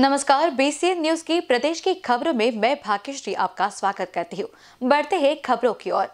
नमस्कार BCN news की प्रदेश की खबरों में मैं भाग्यश्री आपका स्वागत करती हूँ बढ़ते हैं खबरों की ओर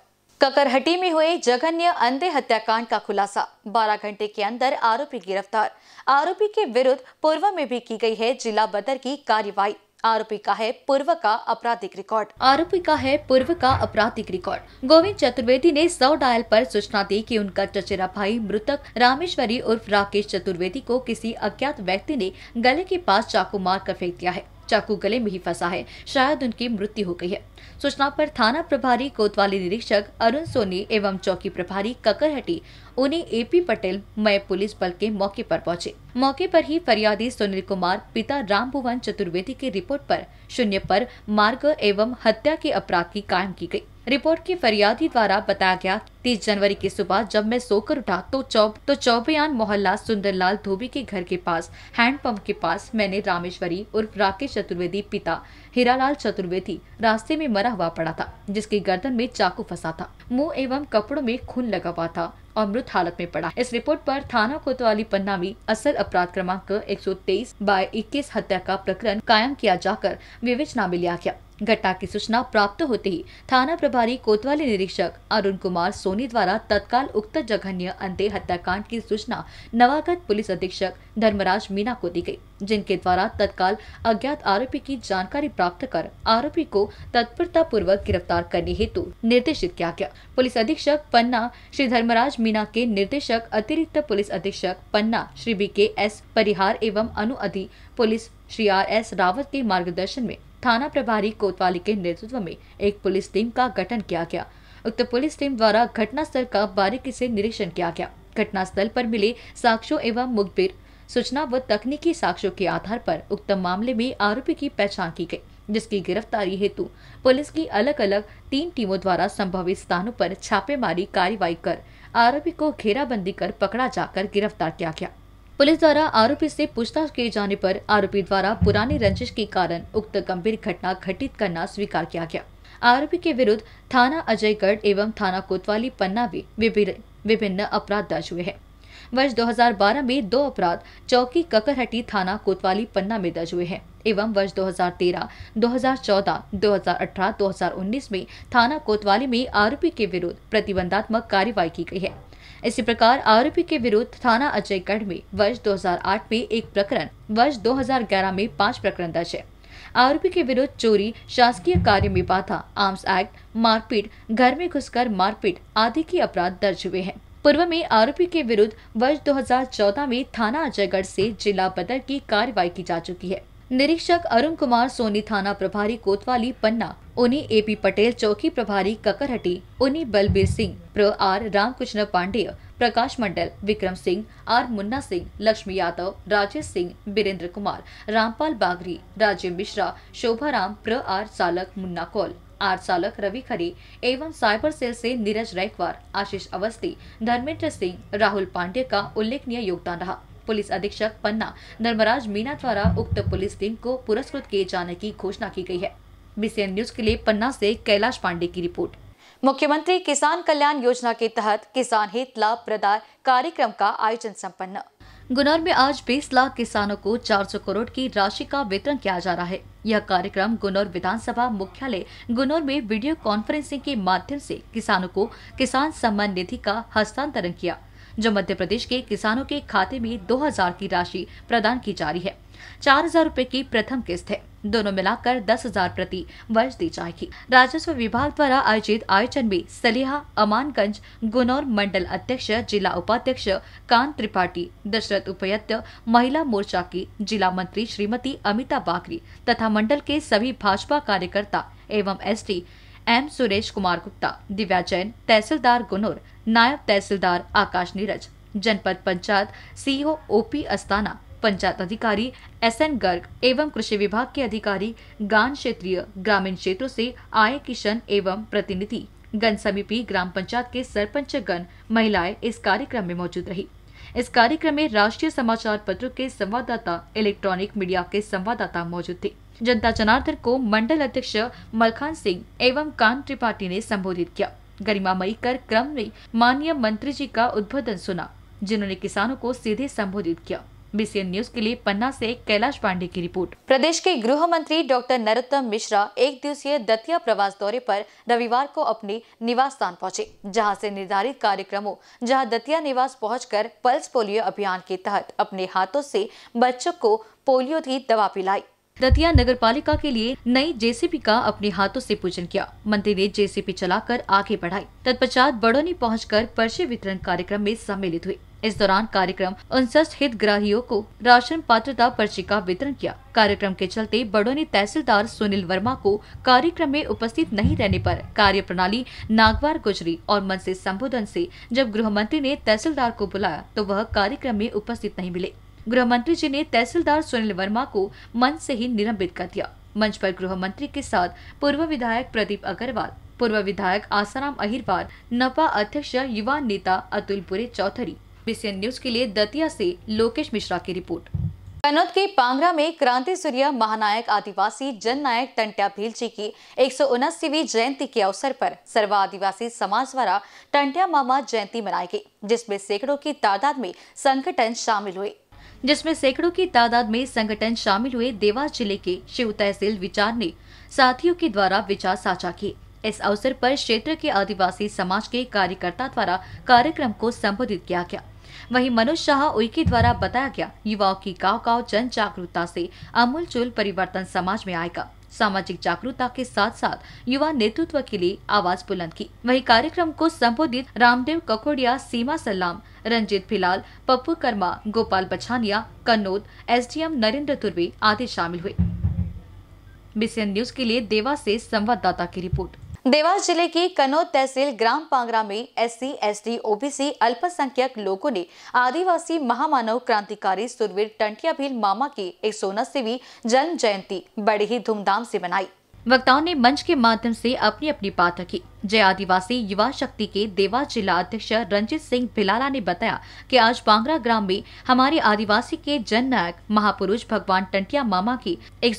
ककरहटी में हुए जघन्य अंधे हत्याकांड का खुलासा 12 घंटे के अंदर आरोपी गिरफ्तार आरोपी के विरुद्ध पूर्व में भी की गई है जिला बदर की कार्यवाही आरोपी का है पूर्व का आपराधिक रिकॉर्ड आरोपी का है पूर्व का आपराधिक रिकॉर्ड गोविंद चतुर्वेदी ने सौ डायल पर सूचना दी कि उनका चचेरा भाई मृतक रामेश्वरी उर्फ राकेश चतुर्वेदी को किसी अज्ञात व्यक्ति ने गले के पास चाकू मार कर फेंक दिया है चाकू गले में ही फंसा है शायद उनकी मृत्यु हो गई है सूचना पर थाना प्रभारी कोतवाली निरीक्षक अरुण सोनी एवं चौकी प्रभारी ककरहटी उन्हें एपी पटेल मय पुलिस बल के मौके पर पहुंचे मौके पर ही फरियादी सुनील कुमार पिता राम भुवन चतुर्वेदी की रिपोर्ट पर शून्य पर मार्ग एवं हत्या के अपराध की कायम की गयी रिपोर्ट की फरियादी द्वारा बताया गया तीस जनवरी की सुबह जब मैं सोकर उठा तो चौब तो चौबेन मोहल्ला सुंदरलाल धोबी के घर के पास हैंडपंप के पास मैंने रामेश्वरी उर्फ राकेश चतुर्वेदी पिता हीरालाल चतुर्वेदी रास्ते में मरा हुआ पड़ा था जिसकी गर्दन में चाकू फंसा था मुंह एवं कपड़ों में खून लगा हुआ था और मृत हालत में पड़ा इस रिपोर्ट आरोप थाना कोतवाली पन्ना में असल अपराध क्रमांक 123 बाय इक्कीस हत्या का प्रकरण कायम किया जाकर विवेचना में लिया गया घटना की सूचना प्राप्त होते ही थाना प्रभारी कोतवाली निरीक्षक अरुण कुमार सोनी द्वारा तत्काल उक्त जघन्य अंत्य हत्याकांड की सूचना नवागत पुलिस अधीक्षक धर्मराज मीना को दी गई जिनके द्वारा तत्काल अज्ञात आरोपी की जानकारी प्राप्त कर आरोपी को तत्परता पूर्वक गिरफ्तार करने हेतु निर्देशित किया गया पुलिस अधीक्षक पन्ना श्री धर्मराज मीना के निर्देशक अतिरिक्त पुलिस अधीक्षक Panna Shri B K S Parihar एवं अनुअधि police Shri R S Rawat के मार्गदर्शन में थाना प्रभारी कोतवाली के नेतृत्व में एक पुलिस टीम का गठन किया गया उक्त पुलिस टीम द्वारा घटनास्थल का बारीकी से निरीक्षण किया गया घटनास्थल पर मिले साक्ष्यों एवं मुखबिर सूचना व तकनीकी साक्ष्यों के आधार पर उक्त मामले में आरोपी की पहचान की गई जिसकी गिरफ्तारी हेतु पुलिस की अलग अलग तीन टीमों द्वारा संभावित स्थानों पर छापेमारी कार्रवाई कर आरोपी को घेराबंदी कर पकड़ा जाकर गिरफ्तार किया गया पुलिस द्वारा आरोपी से पूछताछ किए जाने पर आरोपी द्वारा पुरानी रंजिश के कारण उक्त गंभीर घटना घटित करना स्वीकार किया गया आरोपी के विरुद्ध थाना अजयगढ़ एवं थाना कोतवाली पन्ना में विभिन्न अपराध दर्ज हुए हैं वर्ष 2012 में दो अपराध चौकी ककरहटी थाना कोतवाली पन्ना में दर्ज हुए हैं एवं वर्ष 2013, 2014, 2018, 2019 में थाना कोतवाली में आरोपी के विरुद्ध प्रतिबंधात्मक कार्रवाई की गई है इसी प्रकार आरोपी के विरुद्ध थाना अजयगढ़ में वर्ष 2008 में एक प्रकरण वर्ष 2011 में पाँच प्रकरण दर्ज है आरोपी के विरुद्ध चोरी शासकीय कार्य में बाधा आर्म्स एक्ट मारपीट घर में घुसकर मारपीट आदि के अपराध दर्ज हुए हैं पूर्व में आरोपी के विरुद्ध वर्ष 2014 में थाना अजयगढ़ से जिला बदर की कार्रवाई की जा चुकी है निरीक्षक अरुण कुमार सोनी थाना प्रभारी कोतवाली पन्ना उन्हीं एपी पटेल चौकी प्रभारी ककरहटी उन्हीं बलबीर सिंह प्र आर रामकृष्ण पांडेय प्रकाश मंडल विक्रम सिंह आर मुन्ना सिंह लक्ष्मी यादव राजेश सिंह बीरेंद्र कुमार रामपाल बागरी राजीव मिश्रा शोभा राम प्र आर चालक मुन्ना कौल आर चालक रवि खरे एवं साइबर सेल से नीरज रैकवार आशीष अवस्थी धर्मेंद्र सिंह राहुल पांडे का उल्लेखनीय योगदान रहा पुलिस अधीक्षक पन्ना धर्मराज मीना द्वारा उक्त पुलिस टीम को पुरस्कृत किए जाने की घोषणा की गई है बीसीएन न्यूज के लिए पन्ना से कैलाश पांडे की रिपोर्ट मुख्यमंत्री किसान कल्याण योजना के तहत किसान हित लाभ प्रदान कार्यक्रम का आयोजन सम्पन्न गुनौर में आज 20 लाख किसानों को 400 करोड़ की राशि का वितरण किया जा रहा है यह कार्यक्रम गुनौर विधानसभा मुख्यालय गुनौर में वीडियो कॉन्फ्रेंसिंग के माध्यम से किसानों को किसान सम्मान निधि का हस्तांतरण किया जो मध्य प्रदेश के किसानों के खाते में दो हजार की राशि प्रदान की जा रही है चार हजार रूपए की प्रथम किस्त है दोनों मिलाकर दस हजार प्रति वर्ष दी जाएगी राजस्व विभाग द्वारा आयोजित आयोजन में सलिहा अमानगंज गुनौर मंडल अध्यक्ष जिला उपाध्यक्ष कांत त्रिपाठी दशरथ उपाध्यक्ष महिला मोर्चा की जिला मंत्री श्रीमती अमिता बागरी तथा मंडल के सभी भाजपा कार्यकर्ता एवं एसटी एम सुरेश कुमार गुप्ता दिव्या जैन तहसीलदार गुनौर नायब तहसीलदार आकाश नीरज जनपद panchayat CEO OP Astana panchayat अधिकारी एस एन गर्ग एवं कृषि विभाग के अधिकारी गान क्षेत्रीय ग्रामीण क्षेत्रों से आए किशन एवं प्रतिनिधि गण समिति ग्राम पंचायत के सरपंच गण महिलाएं इस कार्यक्रम में मौजूद रही इस कार्यक्रम में राष्ट्रीय समाचार पत्र के संवाददाता इलेक्ट्रॉनिक मीडिया के संवाददाता मौजूद थे जनता जनार्दन को मंडल अध्यक्ष मलखान सिंह एवं कान त्रिपाठी ने संबोधित किया गरिमा मई कर क्रम में माननीय मंत्री जी का उद्बोधन सुना जिन्होंने किसानों को सीधे संबोधित किया बीसीएन न्यूज के लिए पन्ना से कैलाश पांडे की रिपोर्ट प्रदेश के गृह मंत्री डॉक्टर नरोत्तम मिश्रा एक दिवसीय दतिया प्रवास दौरे पर रविवार को अपने निवास स्थान पहुंचे जहां से निर्धारित कार्यक्रमों जहां दतिया निवास पहुंचकर पल्स पोलियो अभियान के तहत अपने हाथों से बच्चों को पोलियो की दवा पिलाई दतिया नगर पालिका के लिए नई जेसीपी का अपने हाथों से पूजन किया मंत्री ने जेसीपी चलाकर आगे बढ़ाई तत्पश्चात पहुँच कर पर्ची वितरण कार्यक्रम में सम्मिलित हुए इस दौरान कार्यक्रम उनसठ हित ग्राहियों को राशन पात्रता पर्ची का वितरण किया कार्यक्रम के चलते बड़ोनी तहसीलदार सुनील वर्मा को कार्यक्रम में उपस्थित नहीं रहने पर कार्य प्रणाली नागवार गुजरी और मन से संबोधन से जब गृह मंत्री ने तहसीलदार को बुलाया तो वह कार्यक्रम में उपस्थित नहीं मिले गृह मंत्री जी ने तहसीलदार सुनील वर्मा को मंच से ही निलंबित कर दिया मंच पर गृह मंत्री के साथ पूर्व विधायक प्रदीप अग्रवाल पूर्व विधायक आसाराम अहिरवार नपा अध्यक्ष युवा नेता अतुल पुरे चौधरी बीसीएन न्यूज के लिए दतिया से लोकेश मिश्रा की रिपोर्ट कनौत के पांगरा में क्रांति सूर्य महानायक आदिवासी जननायक टंटिया भील जी की एक जयंती के अवसर पर सर्व आदिवासी समाज द्वारा टंटिया मामा जयंती मनाई गई जिसमें सैकड़ों की तादाद में संगठन शामिल हुए जिसमें सैकड़ों की तादाद में संगठन शामिल हुए देवास जिले के शिव तहसील विचार ने साथियों के द्वारा विचार साझा किए इस अवसर पर क्षेत्र के आदिवासी समाज के कार्यकर्ता द्वारा कार्यक्रम को संबोधित किया गया वहीं मनोज शाह उइके द्वारा बताया गया युवाओं की गाँव गाँव जन जागरूकता से चूल परिवर्तन समाज में आएगा सामाजिक जागरूकता के साथ साथ युवा नेतृत्व के लिए आवाज बुलंद की वही कार्यक्रम को संबोधित रामदेव ककोड़िया सीमा सलाम रंजीत फिलाल पप्पू कर्मा गोपाल बछानिया कन्नौद एसडीएम नरेंद्र तुर्वे आदि शामिल हुए बीसीएन न्यूज के लिए देवा से संवाददाता की रिपोर्ट देवास जिले की कनौद तहसील ग्राम पांगरा में ओ बी ओबीसी अल्पसंख्यक लोगों ने आदिवासी महामानव क्रांतिकारी सुरवीर टंटिया भील मामा की एक सौ भी जन्म जयंती बड़ी ही धूमधाम से मनाई वक्ताओं ने मंच के माध्यम से अपनी अपनी बात रखी जय आदिवासी युवा शक्ति के देवास जिला अध्यक्ष रंजीत सिंह भिलाला ने बताया कि आज बांगरा ग्राम में हमारे आदिवासी के जननायक महापुरुष भगवान टंटिया मामा की एक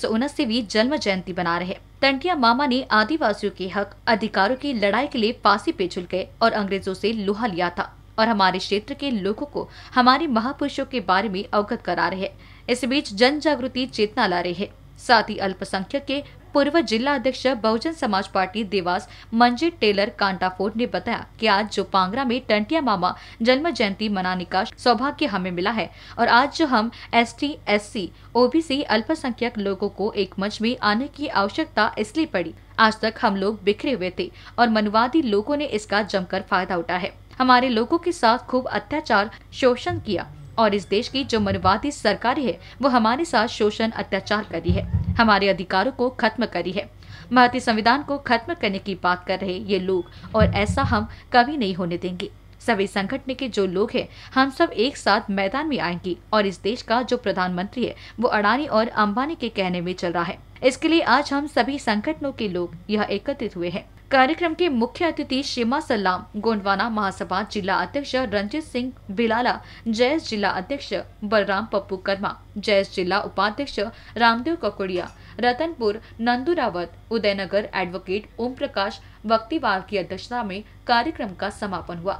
जन्म जयंती बना रहे टंटिया मामा ने आदिवासियों के हक अधिकारों की लड़ाई के लिए फांसी पे झुल गए और अंग्रेजों से लोहा लिया था और हमारे क्षेत्र के लोगों को हमारे महापुरुषों के बारे में अवगत करा रहे इस बीच जन जागृति चेतना ला रहे हैं साथ ही अल्पसंख्यक के पूर्व जिला अध्यक्ष बहुजन समाज पार्टी देवास मंजीत टेलर कांटाफोर्ड ने बताया कि आज जो पांगरा में टंटिया मामा जन्म जयंती मनाने का सौभाग्य हमें मिला है और आज जो हम S T S C OBC अल्पसंख्यक लोगों को एक मंच में आने की आवश्यकता इसलिए पड़ी आज तक हम लोग बिखरे हुए थे और मनुवादी लोगों ने इसका जमकर फायदा उठा है हमारे लोगों के साथ खूब अत्याचार शोषण किया और इस देश की जो मनवादी सरकार है वो हमारे साथ शोषण अत्याचार करी है हमारे अधिकारों को खत्म करी है भारतीय संविधान को खत्म करने की बात कर रहे ये लोग और ऐसा हम कभी नहीं होने देंगे सभी संगठन के जो लोग हैं हम सब एक साथ मैदान में आएंगे और इस देश का जो प्रधानमंत्री है वो अडानी और अंबानी के कहने में चल रहा है इसके लिए आज हम सभी संगठनों के लोग यह एकत्रित हुए हैं कार्यक्रम के मुख्य अतिथि शिमा सलाम गोंडवाना महासभा जिला अध्यक्ष रंजित सिंह बिलाला जयस जिला अध्यक्ष बलराम पप्पू कर्मा जयस जिला उपाध्यक्ष रामदेव ककुड़िया रतनपुर नंदू रावत उदयनगर एडवोकेट ओम प्रकाश वक्तिवाल की अध्यक्षता में कार्यक्रम का समापन हुआ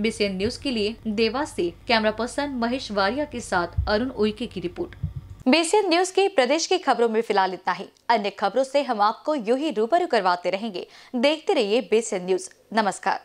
बीसीएन न्यूज के लिए देवास से कैमरा पर्सन महेश वारिया के साथ अरुण उइके की रिपोर्ट बीसीएन न्यूज की प्रदेश की खबरों में फिलहाल इतना ही अन्य खबरों से हम आपको यू ही रूबरू करवाते रहेंगे देखते रहिए बीसीएन न्यूज नमस्कार